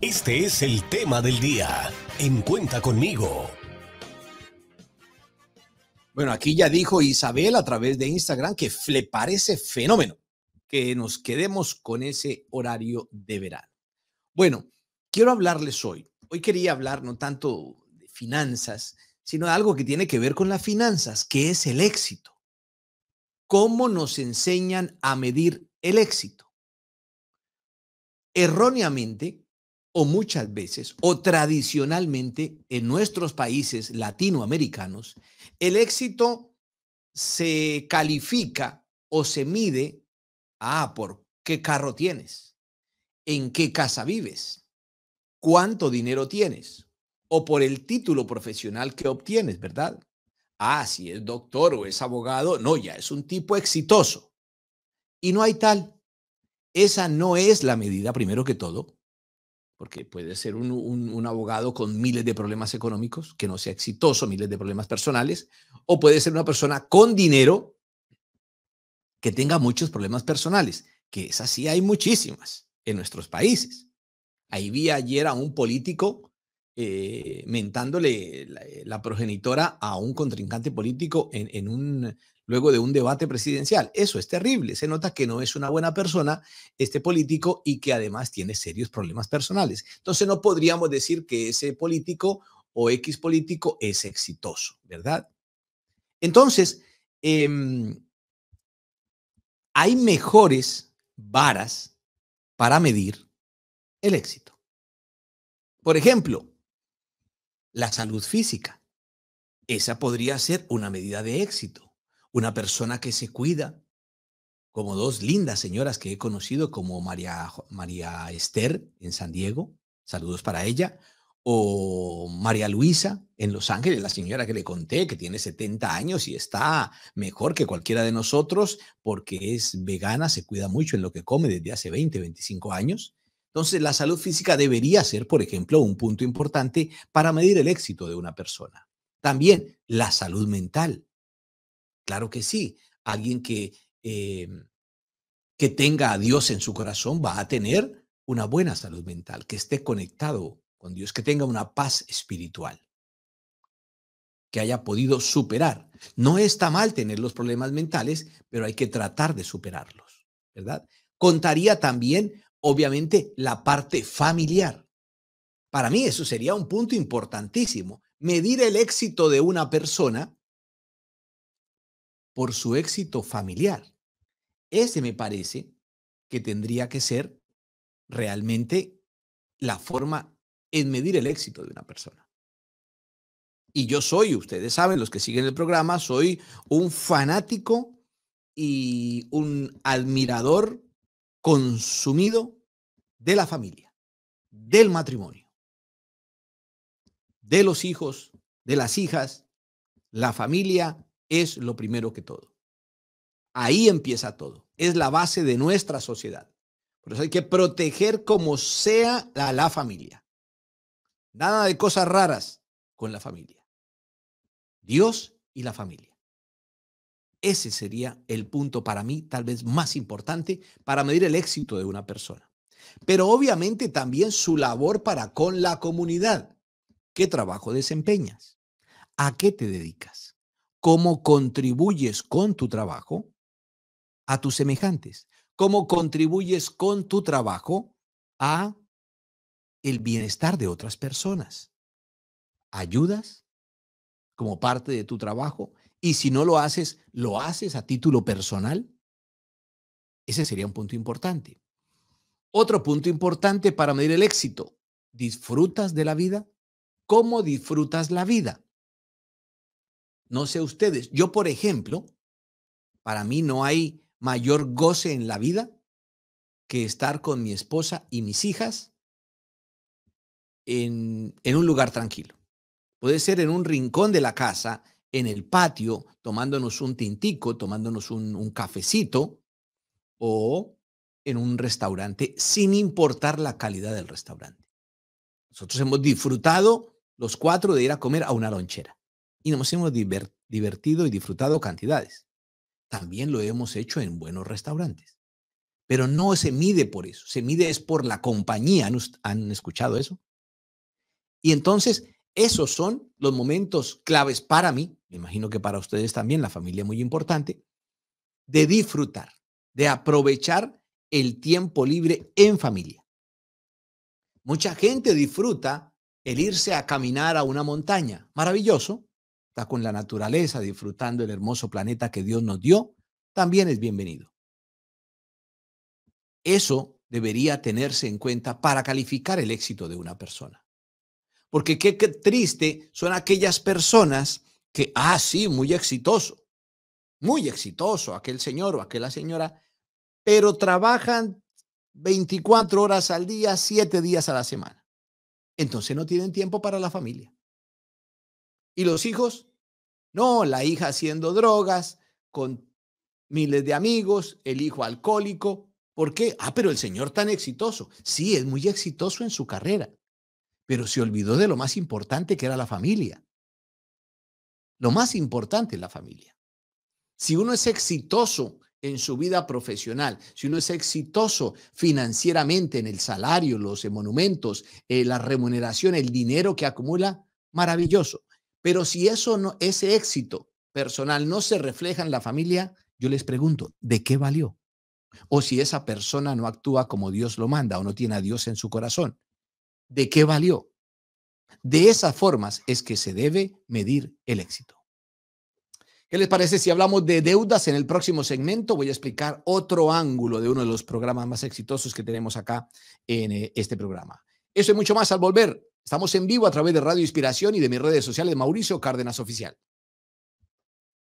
Este es el tema del día. En cuenta conmigo. Bueno, aquí ya dijo Isabel a través de Instagram que le parece fenómeno que nos quedemos con ese horario de verano. Bueno, quiero hablarles hoy. Hoy quería hablar no tanto de finanzas, sino de algo que tiene que ver con las finanzas, que es el éxito cómo nos enseñan a medir el éxito. Erróneamente, o muchas veces, o tradicionalmente en nuestros países latinoamericanos, el éxito se califica o se mide, ah, por qué carro tienes, en qué casa vives, cuánto dinero tienes, o por el título profesional que obtienes, ¿verdad? ah, si es doctor o es abogado, no, ya es un tipo exitoso. Y no hay tal. Esa no es la medida, primero que todo, porque puede ser un, abogado con miles de problemas económicos, que no sea exitoso, miles de problemas personales, o puede ser una persona con dinero que tenga muchos problemas personales, que es así, hay muchísimas en nuestros países. Ahí vi ayer a un político eh, mentándole eh, la, progenitora a un contrincante político en, un luego de un debate presidencial. Eso es terrible. Se nota que no es una buena persona este político y que además tiene serios problemas personales. Entonces no podríamos decir que ese político o X político es exitoso, ¿verdad? Entonces, em, hay mejores varas para medir el éxito. Por ejemplo, la salud física. Esa podría ser una medida de éxito. Una persona que se cuida, como dos lindas señoras que he conocido, como María, María Esther en San Diego, saludos para ella, o María Luisa en Los Ángeles, la señora que le conté, que tiene 70 años y está mejor que cualquiera de nosotros porque es vegana, se cuida mucho en lo que come desde hace 20, 25 años entonces, la salud física debería ser, por ejemplo, un punto importante para medir el éxito de una persona. También la salud mental. Claro que sí. Alguien que, eh, que tenga a Dios en su corazón va a tener una buena salud mental, que esté conectado con Dios, que tenga una paz espiritual que haya podido superar. No está mal tener los problemas mentales, pero hay que tratar de superarlos, ¿verdad? Contaría también obviamente, la parte familiar. Para mí eso sería un punto importantísimo. Medir el éxito de una persona por su éxito familiar. Ese me parece que tendría que ser realmente la forma en medir el éxito de una persona. Y yo soy, ustedes saben, los que siguen el programa, soy un fanático y un admirador consumido de la familia, del matrimonio, de los hijos, de las hijas. La familia es lo primero que todo. Ahí empieza todo. Es la base de nuestra sociedad. Por eso hay que proteger como sea la familia. Nada de cosas raras con la familia. Dios y la familia. Ese sería el punto para mí tal vez más importante para medir el éxito de una persona. Pero obviamente también su labor para con la comunidad. ¿Qué trabajo desempeñas? ¿A qué te dedicas? ¿Cómo contribuyes con tu trabajo a tus semejantes? ¿Cómo contribuyes con tu trabajo a el bienestar de otras personas? ¿Ayudas como parte de tu trabajo? Y si no lo haces, ¿lo haces a título personal? Ese sería un punto importante. Otro punto importante para medir el éxito. ¿Disfrutas de la vida? ¿Cómo disfrutas la vida? No sé ustedes. Yo, por ejemplo, para mí no hay mayor goce en la vida que estar con mi esposa y mis hijas en, en un lugar tranquilo. Puede ser en un rincón de la casa, en el patio tomándonos un tintico, tomándonos un, cafecito o en un restaurante sin importar la calidad del restaurante. Nosotros hemos disfrutado los cuatro de ir a comer a una lonchera y nos hemos divertido y disfrutado cantidades. También lo hemos hecho en buenos restaurantes. Pero no se mide por eso, se mide es por la compañía. ¿Han escuchado eso? Y entonces esos son los momentos claves para mí, me imagino que para ustedes también, la familia es muy importante, de disfrutar, de aprovechar el tiempo libre en familia. Mucha gente disfruta el irse a caminar a una montaña, maravilloso, está con la naturaleza, disfrutando el hermoso planeta que Dios nos dio, también es bienvenido. Eso debería tenerse en cuenta para calificar el éxito de una persona. Porque qué, triste son aquellas personas que, ah, sí, muy exitoso, muy exitoso aquel señor o aquella señora, pero trabajan 24 horas al día, 7 días a la semana. Entonces no tienen tiempo para la familia. ¿Y los hijos? No, la hija haciendo drogas, con miles de amigos, el hijo alcohólico. ¿Por qué? Ah, pero el señor tan exitoso. Sí, es muy exitoso en su carrera pero se olvidó de lo más importante que era la familia. Lo más importante es la familia. Si uno es exitoso en su vida profesional, si uno es exitoso financieramente en el salario, los monumentos, eh, la remuneración, el dinero que acumula, maravilloso. Pero si eso no, ese éxito personal no se refleja en la familia, yo les pregunto, ¿de qué valió? O si esa persona no actúa como Dios lo manda o no tiene a Dios en su corazón, de qué valió. De esas formas es que se debe medir el éxito. ¿Qué les parece si hablamos de deudas en el próximo segmento? Voy a explicar otro ángulo de uno de los programas más exitosos que tenemos acá en eh, este programa. Eso y mucho más al volver. Estamos en vivo a través de Radio Inspiración y de mis redes sociales, Mauricio Cárdenas Oficial.